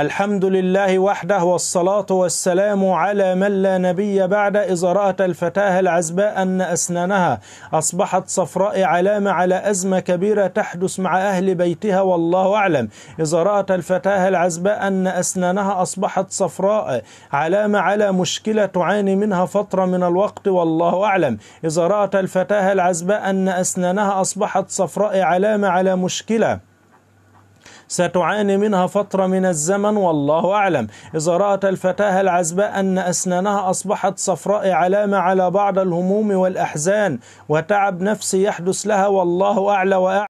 الحمد لله وحده والصلاة والسلام على من لا نبي بعد إذا رأت الفتاة العزباء أن أسنانها أصبحت صفراء علامة على أزمة كبيرة تحدث مع أهل بيتها والله أعلم إذا رأت الفتاة العزباء أن أسنانها أصبحت صفراء علامة على مشكلة تعاني منها فترة من الوقت والله أعلم إذا رأت الفتاة العزباء أن أسنانها أصبحت صفراء علامة على مشكلة ستعاني منها فترة من الزمن والله أعلم إذا رأت الفتاة العزباء أن أسنانها أصبحت صفراء علامة على بعض الهموم والأحزان وتعب نفسي يحدث لها والله أعلى وأعلم